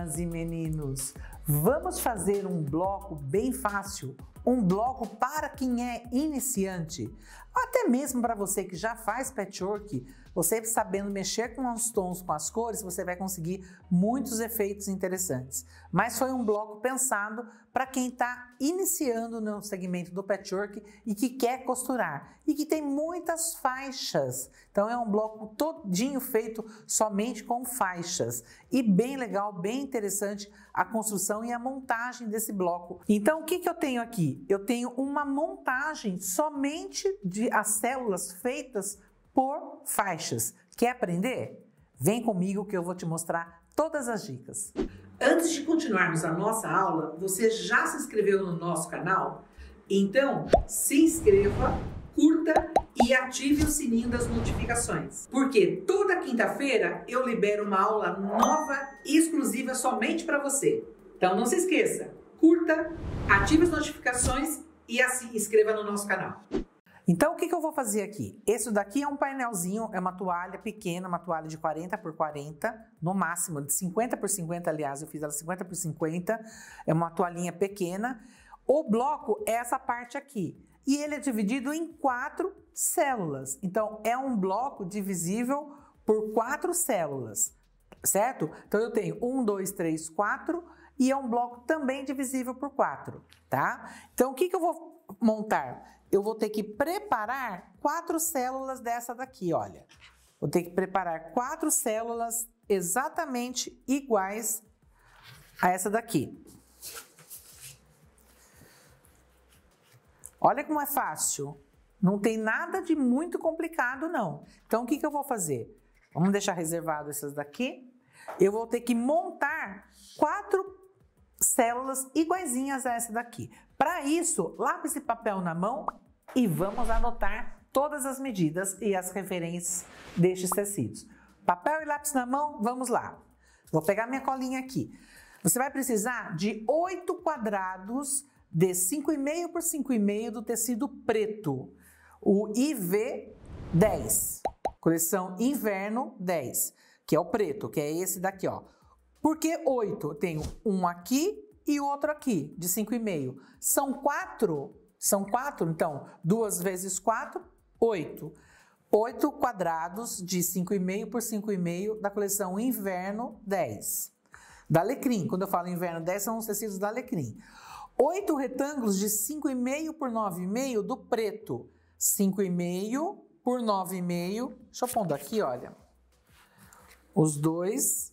Meninas e meninos, vamos fazer um bloco bem fácil um bloco para quem é iniciante, até mesmo para você que já faz patchwork, você sabendo mexer com os tons, com as cores, você vai conseguir muitos efeitos interessantes. Mas foi um bloco pensado para quem está iniciando no segmento do patchwork e que quer costurar e que tem muitas faixas. Então é um bloco todinho feito somente com faixas e bem legal, bem interessante a construção e a montagem desse bloco. Então o que, que eu tenho aqui? eu tenho uma montagem somente de as células feitas por faixas. Quer aprender? Vem comigo que eu vou te mostrar todas as dicas. Antes de continuarmos a nossa aula, você já se inscreveu no nosso canal? Então, se inscreva, curta e ative o sininho das notificações. Porque toda quinta-feira eu libero uma aula nova e exclusiva somente para você. Então não se esqueça, curta, ative as notificações e se inscreva no nosso canal. Então, o que, que, eu vou fazer aqui? Esse daqui é um painelzinho, é uma toalha pequena, uma toalha de 40 por 40, no máximo, de 50 por 50, aliás, eu fiz ela 50 por 50, é uma toalhinha pequena. O bloco é essa parte aqui, e ele é dividido em quatro células. Então, é um bloco divisível por quatro células, certo? Então, eu tenho um, dois, três, quatro e é um bloco também divisível por 4, tá? Então, o que, que eu vou montar? Eu vou ter que preparar quatro células dessa daqui, olha. Vou ter que preparar quatro células exatamente iguais a essa daqui. Olha como é fácil. Não tem nada de muito complicado, não. Então, o que, que eu vou fazer? Vamos deixar reservado essas daqui. Eu vou ter que montar quatro células iguaizinhas a essa daqui. Para isso, lápis e papel na mão e vamos anotar todas as medidas e as referências destes tecidos. Papel e lápis na mão, vamos lá. Vou pegar minha colinha aqui. Você vai precisar de oito quadrados de 5,5 por 5,5 do tecido preto, o IV 10, coleção inverno 10, que é o preto, que é esse daqui, ó. Por que 8? Eu tenho um aqui e outro aqui, de 5,5. São quatro? São quatro, então, 2 vezes 4, 8. 8 quadrados de 5,5 por 5,5 da coleção Inverno 10. Da Alecrim, quando eu falo inverno 10, são os tecidos da Alecrim. 8 retângulos de 5,5 por 9,5 do preto. 5,5 por 9,5. Deixa eu pondo aqui, olha. Os dois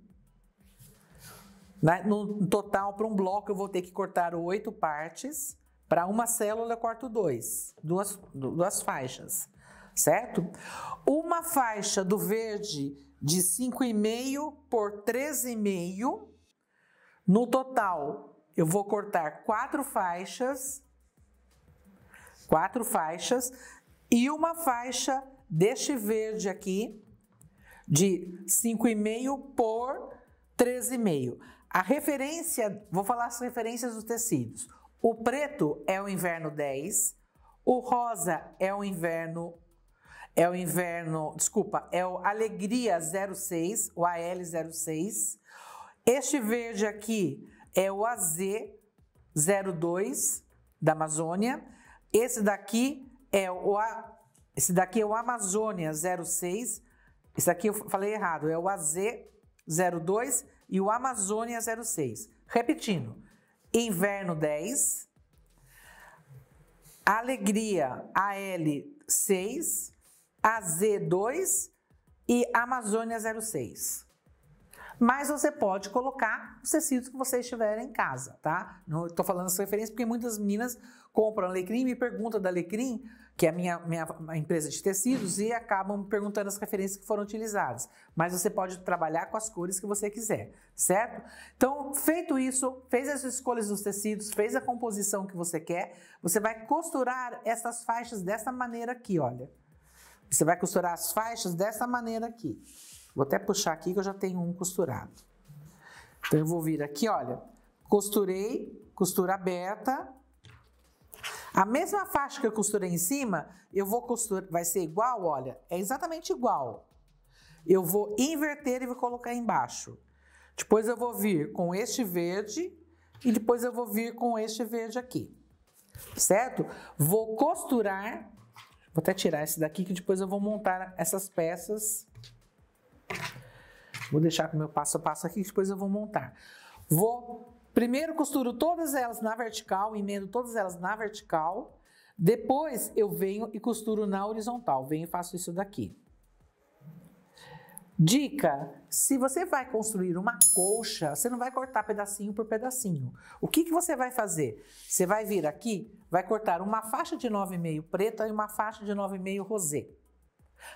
Né? No total, para um bloco, eu vou ter que cortar oito partes. Para uma célula, eu corto dois, duas, duas faixas, certo? Uma faixa do verde de 5,5 por 13,5. No total, eu vou cortar quatro faixas, quatro faixas, e uma faixa deste verde aqui de 5,5 por 13,5. A referência, vou falar as referências dos tecidos. O preto é o inverno 10, o rosa é o inverno é o inverno, desculpa, é o Alegria 06, o AL06. Este verde aqui é o AZ02 da Amazônia. Esse daqui é o A, esse daqui é o Amazônia 06. Esse daqui eu falei errado, é o AZ02 e o Amazônia 06. Repetindo, Inverno 10, Alegria AL 6, AZ 2 e Amazônia 06 mas você pode colocar os tecidos que você estiver em casa, tá? Não estou falando essa referência porque muitas meninas compram alecrim e me perguntam da alecrim, que é a minha, minha empresa de tecidos, e acabam me perguntando as referências que foram utilizadas. Mas você pode trabalhar com as cores que você quiser, certo? Então, feito isso, fez as escolhas dos tecidos, fez a composição que você quer, você vai costurar essas faixas dessa maneira aqui, olha. Você vai costurar as faixas dessa maneira aqui. Vou até puxar aqui que eu já tenho um costurado. Então eu vou vir aqui, olha, costurei, costura aberta. A mesma faixa que eu costurei em cima, eu vou costurar, vai ser igual, olha, é exatamente igual. Eu vou inverter e vou colocar embaixo. Depois eu vou vir com este verde e depois eu vou vir com este verde aqui. Certo? Vou costurar, vou até tirar esse daqui que depois eu vou montar essas peças Vou deixar com o meu passo a passo aqui, depois eu vou montar. Vou primeiro costuro todas elas na vertical, emendo todas elas na vertical. Depois eu venho e costuro na horizontal, venho e faço isso daqui. Dica: se você vai construir uma colcha, você não vai cortar pedacinho por pedacinho. O que, que você vai fazer? Você vai vir aqui, vai cortar uma faixa de 9,5 preta e uma faixa de 9,5 rosé.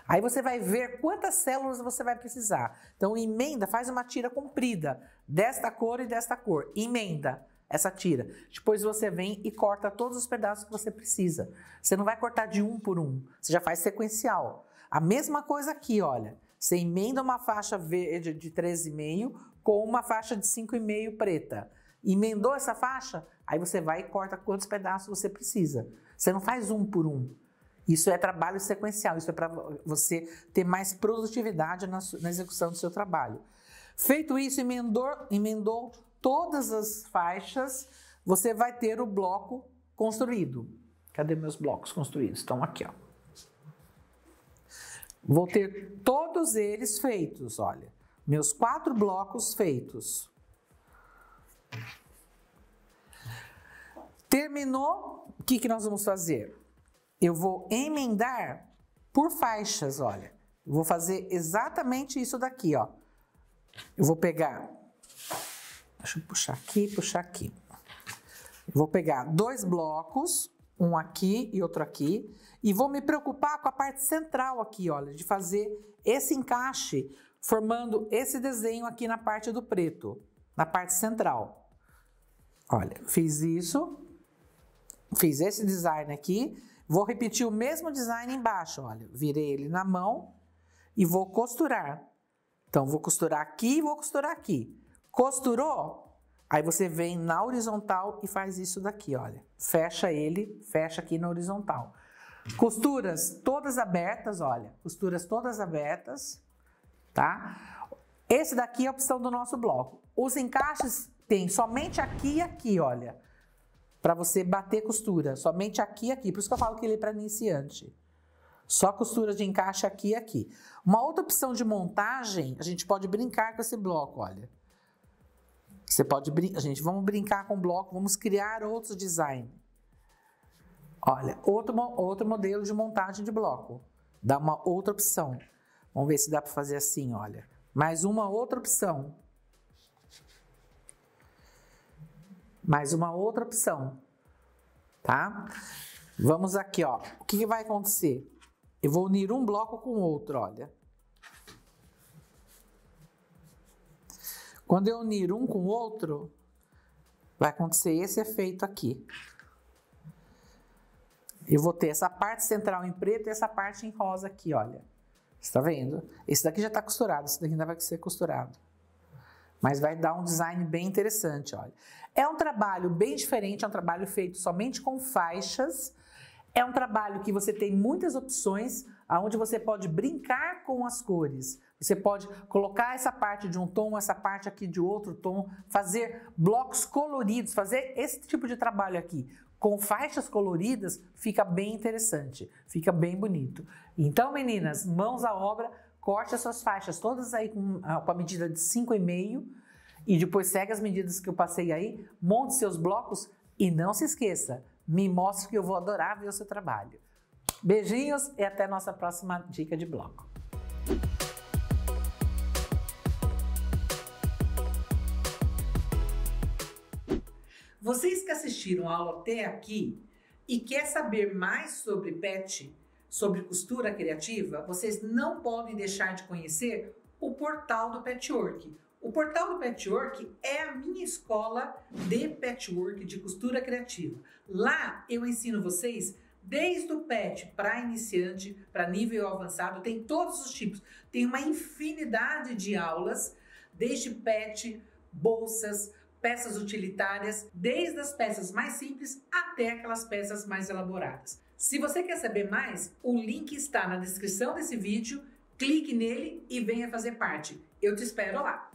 Aí você vai ver quantas células você vai precisar. Então emenda, faz uma tira comprida desta cor e desta cor. Emenda essa tira. Depois você vem e corta todos os pedaços que você precisa. Você não vai cortar de um por um, você já faz sequencial. A mesma coisa aqui, olha. Você emenda uma faixa verde de 13,5 com uma faixa de 5,5 preta. Emendou essa faixa? Aí você vai e corta quantos pedaços você precisa. Você não faz um por um. Isso é trabalho sequencial, isso é para você ter mais produtividade na, na, execução do seu trabalho. Feito isso, emendou, emendou todas as faixas, você vai ter o bloco construído. Cadê meus blocos construídos? Estão aqui, ó. Vou ter todos eles feitos, olha. Meus quatro blocos feitos. Terminou, o que, que nós vamos fazer? eu vou emendar por faixas, olha. vou fazer exatamente isso daqui, ó. Eu vou pegar, deixa eu puxar aqui, puxar aqui. vou pegar dois blocos, um aqui e outro aqui, e vou me preocupar com a parte central aqui, olha, de fazer esse encaixe formando esse desenho aqui na parte do preto, na parte central. Olha, fiz isso, fiz esse design aqui, Vou repetir o mesmo design embaixo, olha, virei ele na mão e vou costurar. Então, vou costurar aqui e vou costurar aqui. Costurou? Aí você vem na horizontal e faz isso daqui, olha. Fecha ele, fecha aqui na horizontal. Costuras todas abertas, olha. Costuras todas abertas, tá? Esse daqui é a opção do nosso bloco. Os encaixes tem somente aqui e aqui, olha para você bater costura, somente aqui e aqui. Por isso que eu falo que ele é para iniciante. Só costura de encaixe aqui e aqui. Uma outra opção de montagem, a gente pode brincar com esse bloco, olha. Você pode brincar, gente, vamos brincar com o bloco, vamos criar outros design. Olha, outro, outro modelo de montagem de bloco. Dá uma outra opção. Vamos ver se dá para fazer assim, olha. Mais uma outra opção. Mais uma outra opção, tá? Vamos aqui, ó. O que, que vai acontecer? Eu vou unir um bloco com outro, olha. Quando eu unir um com o outro, vai acontecer esse efeito aqui. Eu vou ter essa parte central em preto e essa parte em rosa aqui, olha. Está vendo? Esse daqui já está costurado, esse daqui ainda vai ser costurado mas vai dar um design bem interessante, olha. É um trabalho bem diferente, é um trabalho feito somente com faixas. É um trabalho que você tem muitas opções, aonde você pode brincar com as cores. Você pode colocar essa parte de um tom, essa parte aqui de outro tom, fazer blocos coloridos, fazer esse tipo de trabalho aqui com faixas coloridas, fica bem interessante, fica bem bonito. Então, meninas, mãos à obra corte as suas faixas, todas aí com, ah, com a medida de 5,5 e depois segue as medidas que eu passei aí, monte seus blocos e não se esqueça, me mostre que eu vou adorar ver o seu trabalho. Beijinhos e até nossa próxima dica de bloco. Vocês que assistiram a aula até aqui e quer saber mais sobre PET, sobre costura criativa, vocês não podem deixar de conhecer o portal do Patchwork. O portal do Patchwork é a minha escola de patchwork, de costura criativa. Lá eu ensino vocês desde o patch para iniciante, para nível avançado, tem todos os tipos. Tem uma infinidade de aulas, desde patch, bolsas, peças utilitárias, desde as peças mais simples até aquelas peças mais elaboradas. Se você quer saber mais, o link está na descrição desse vídeo. Clique nele e venha fazer parte. Eu te espero lá.